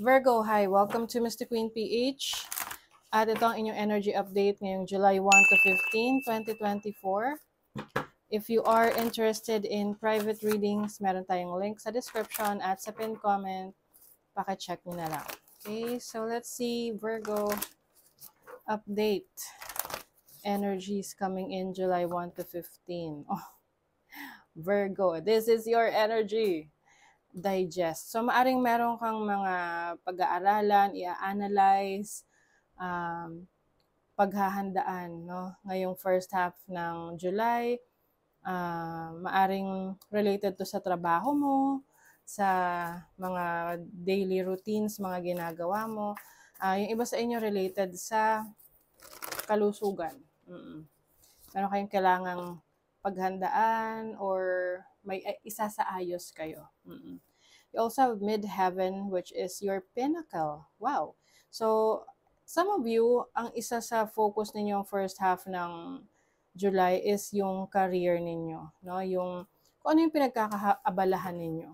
Virgo, hi. Welcome to Mr. Queen PH. At ito ang inyong energy update ngayong July 1 to 15, 2024. If you are interested in private readings, meron tayong link sa description at sa pinned comment. Paka-check nyo na lang. Okay, so let's see Virgo update. Energies coming in July 1 to 15. Oh, Virgo, this is your energy digest. So, maaring meron kang mga pag-aaralan, i-analyze, um, paghahandaan no? ngayong first half ng July. Uh, maaring related to sa trabaho mo, sa mga daily routines, mga ginagawa mo. Uh, yung iba sa inyo related sa kalusugan. Mm-mm. Meron kayong kailangang paghandaan or may eh, isa sa ayos kayo. Mm-mm. You also have midheaven which is your pinnacle. Wow. So some of you ang isa sa focus ninyo first half ng July is yung career ninyo, no? Yung kung ano yung pinagkakaabalahan ninyo.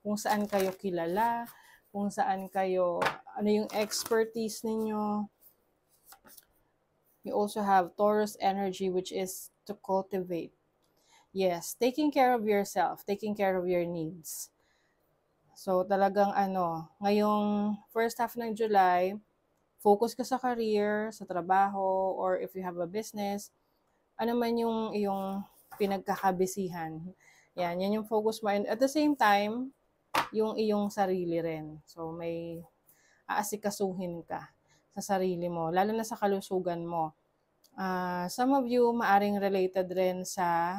Kung saan kayo kilala, kung saan kayo ano yung expertise ninyo. You also have Taurus energy which is to cultivate Yes, taking care of yourself, taking care of your needs. So talagang ano, ngayong first half ng July, focus ka sa career, sa trabaho, or if you have a business, ano man yung iyong pinagkakabisihan. Yan, yan yung focus mo. And at the same time, yung iyong sarili rin. So may aasikasuhin ka sa sarili mo, lalo na sa kalusugan mo. Uh, some of you maaring related rin sa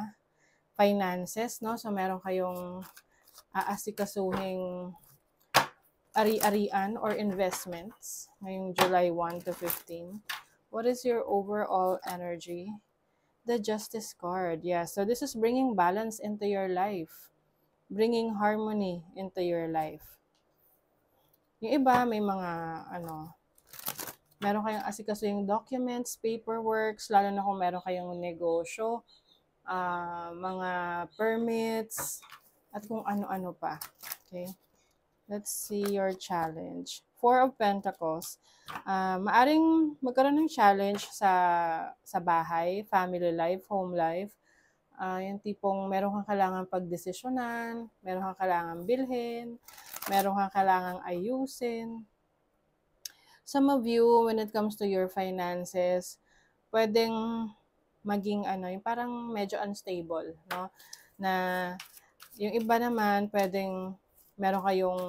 finances, no? So, meron kayong aasikasuhing ari-arian or investments ngayong July 1 to 15. What is your overall energy? The Justice card. Yeah, so this is bringing balance into your life. Bringing harmony into your life. Yung iba, may mga, ano, meron kayong asikaso documents, paperwork, lalo na kung meron kayong negosyo, uh, mga permits, at kung ano-ano pa. Okay? Let's see your challenge. Four of Pentacles. Uh, maaring magkaroon ng challenge sa, sa bahay, family life, home life. Uh, yung tipong meron kang kailangan pagdesisyonan, meron kang kailangan bilhin, meron kang kailangan ayusin. Some of you, when it comes to your finances, pwedeng maging ano, yung parang medyo unstable, no? Na yung iba naman pwedeng meron kayong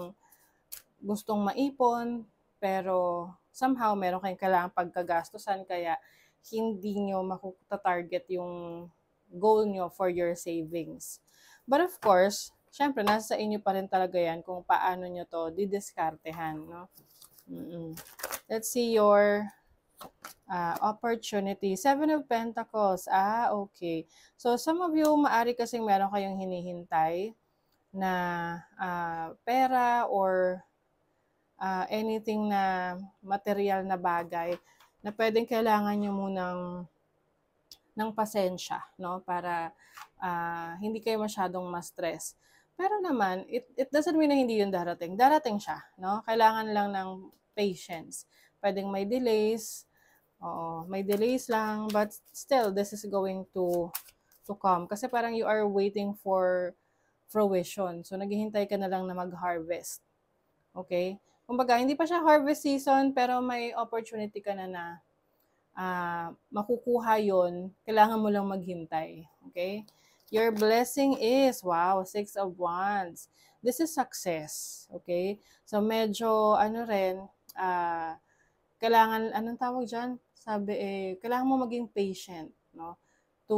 gustong maipon pero somehow meron kayong kailangan pagkagastusan kaya hindi nyo makukuta-target yung goal nyo for your savings. But of course, syempre, nasa inyo pa rin talaga yan kung paano nyo to didiskartehan, no? Mm-mm. Let's see your Uh, opportunity. Seven of Pentacles. Ah, okay. So, some of you, maari kasing meron kayong hinihintay na uh, pera or uh, anything na material na bagay na pwedeng kailangan nyo munang ng pasensya, no? Para uh, hindi kayo masyadong ma-stress. Pero naman, it, it doesn't mean na hindi yun darating. Darating siya, no? Kailangan lang ng patience. Pwedeng may delays, Oo, may delays lang but still this is going to to come kasi parang you are waiting for fruition. So naghihintay ka na lang na mag-harvest. Okay? Kumbaga, hindi pa siya harvest season pero may opportunity ka na na uh, makukuha 'yon. Kailangan mo lang maghintay. Okay? Your blessing is, wow, six of wands. This is success. Okay? So medyo ano rin, uh, kailangan, anong tawag dyan? Sabi eh, kailangan mo maging patient, no? To,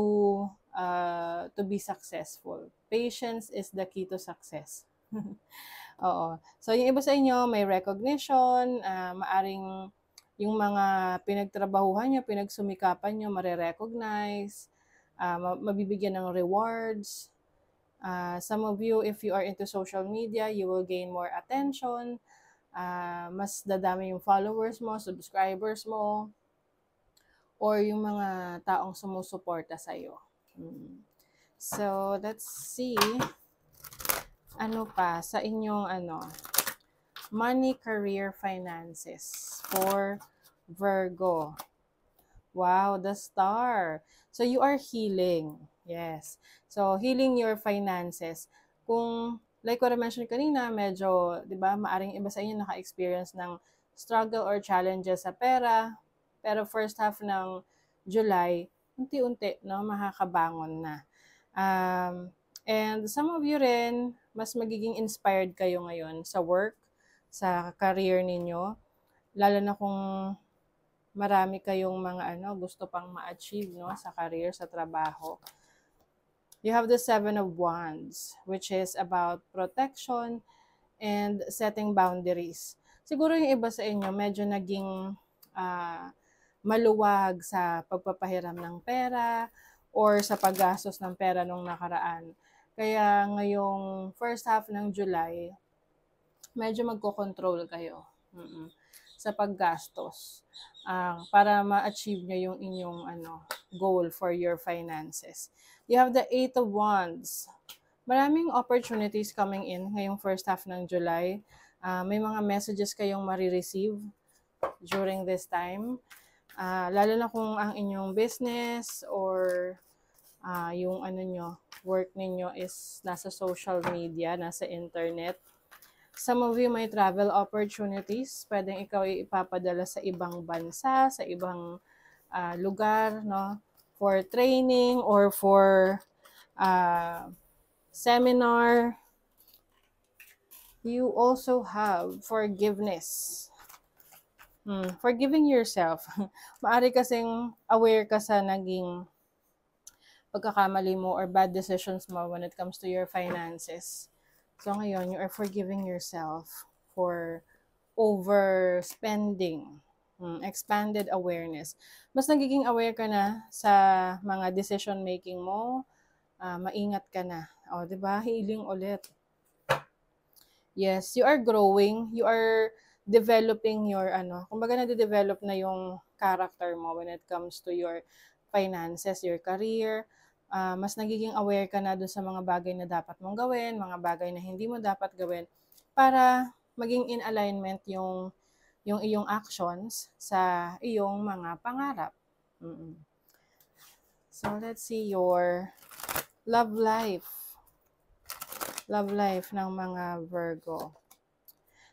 uh, to be successful. Patience is the key to success. Oo. So, yung iba sa inyo, may recognition, uh, maaring yung mga pinagtrabahuhan nyo, pinagsumikapan nyo, marirecognize, uh, ah, mabibigyan ng rewards. Uh, some of you, if you are into social media, you will gain more attention uh, mas dadami yung followers mo, subscribers mo, or yung mga taong sumusuporta sa iyo. Hmm. So, let's see ano pa sa inyong ano money career finances for Virgo. Wow, the star. So you are healing. Yes. So healing your finances. Kung like what I mentioned kanina, medyo, di ba, maaring iba sa inyo naka-experience ng struggle or challenges sa pera. Pero first half ng July, unti-unti, no, makakabangon na. Um, and some of you rin, mas magiging inspired kayo ngayon sa work, sa career ninyo. Lalo na kung marami kayong mga ano, gusto pang ma-achieve no, sa career, sa trabaho you have the Seven of Wands, which is about protection and setting boundaries. Siguro yung iba sa inyo, medyo naging uh, maluwag sa pagpapahiram ng pera or sa paggastos ng pera nung nakaraan. Kaya ngayong first half ng July, medyo magko-control kayo mm-mm, sa paggastos uh, para ma-achieve niyo yung inyong ano, goal for your finances. You have the Eight of Wands. Maraming opportunities coming in ngayong first half ng July. Uh, may mga messages kayong marireceive during this time. Uh, lalo na kung ang inyong business or uh, yung ano nyo, work ninyo is nasa social media, nasa internet. Some of you may travel opportunities. Pwedeng ikaw ipapadala sa ibang bansa, sa ibang uh, lugar, no? for training or for uh, seminar. You also have forgiveness. Hmm, forgiving yourself. Maari kasing aware ka sa naging pagkakamali mo or bad decisions mo when it comes to your finances. So ngayon, you are forgiving yourself for overspending Mm, expanded awareness. Mas nagiging aware ka na sa mga decision making mo, uh, maingat ka na. O, 'di ba? Healing ulit. Yes, you are growing, you are developing your ano, kumbaga na develop na yung character mo when it comes to your finances, your career. Uh, mas nagiging aware ka na doon sa mga bagay na dapat mong gawin, mga bagay na hindi mo dapat gawin para maging in alignment yung yung iyong actions sa iyong mga pangarap. Mm-mm. So, let's see your love life. Love life ng mga Virgo.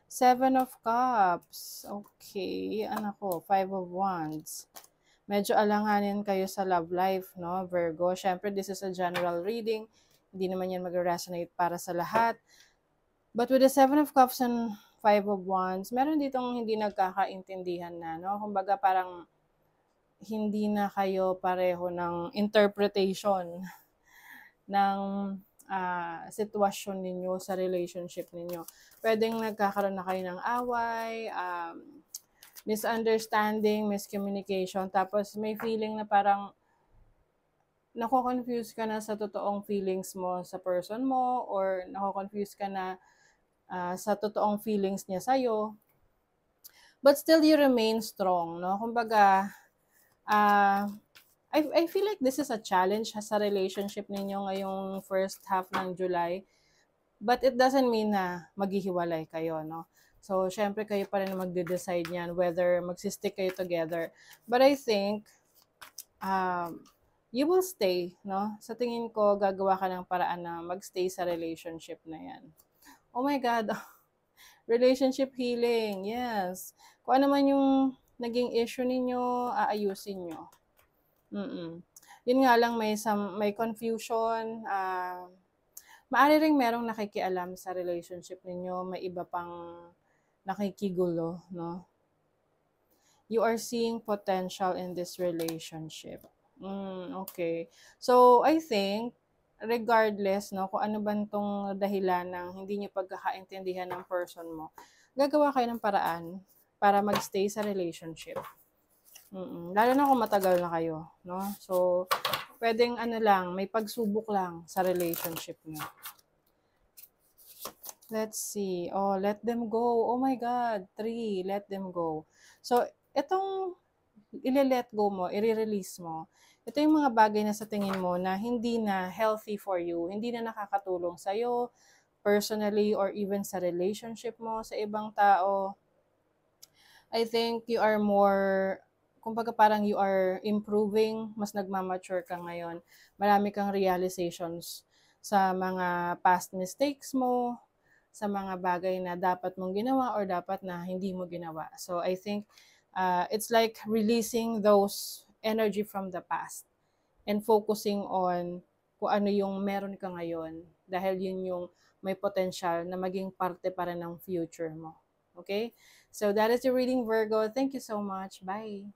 Seven of Cups. Okay. Ano ah, ko? Five of Wands. Medyo alanganin kayo sa love life, no, Virgo? Siyempre, this is a general reading. Hindi naman yan mag-resonate para sa lahat. But with the Seven of Cups and Five of Wands. Meron ditong hindi nagkakaintindihan na, no? Kumbaga parang hindi na kayo pareho ng interpretation ng uh, sitwasyon ninyo sa relationship ninyo. Pwedeng nagkakaroon na kayo ng away, um, misunderstanding, miscommunication, tapos may feeling na parang nako-confuse ka na sa totoong feelings mo sa person mo or nako-confuse ka na uh, sa totoong feelings niya sa iyo. But still, you remain strong, no? Kumbaga, uh, I, I feel like this is a challenge sa relationship ninyo ngayong first half ng July. But it doesn't mean na maghihiwalay kayo, no? So, syempre kayo pa rin magde-decide niyan whether magsistick kayo together. But I think, um, you will stay, no? Sa tingin ko, gagawa ka ng paraan na magstay sa relationship na yan. Oh my God. Relationship healing. Yes. Kung ano man yung naging issue ninyo, aayusin nyo. Mm-mm. Yun nga lang, may, some, may confusion. Uh, ah, maari rin merong nakikialam sa relationship ninyo. May iba pang nakikigulo, no? You are seeing potential in this relationship. Mm, okay. So, I think, regardless no kung ano bang tong dahilan ng hindi niyo pagkakaintindihan ng person mo gagawa kayo ng paraan para magstay sa relationship Mm-mm. lalo na kung matagal na kayo no so pwedeng ano lang may pagsubok lang sa relationship niyo let's see oh let them go oh my god three let them go so itong ile-let go mo, i-release mo, ito yung mga bagay na sa tingin mo na hindi na healthy for you, hindi na nakakatulong sa sa'yo, personally, or even sa relationship mo, sa ibang tao. I think you are more, kumbaga parang you are improving, mas nagmamature ka ngayon. Marami kang realizations sa mga past mistakes mo, sa mga bagay na dapat mong ginawa or dapat na hindi mo ginawa. So I think uh, it's like releasing those energy from the past and focusing on kung ano yung meron ka ngayon dahil yun yung may potential na maging parte pa rin ng future mo. Okay? So that is your reading Virgo. Thank you so much. Bye.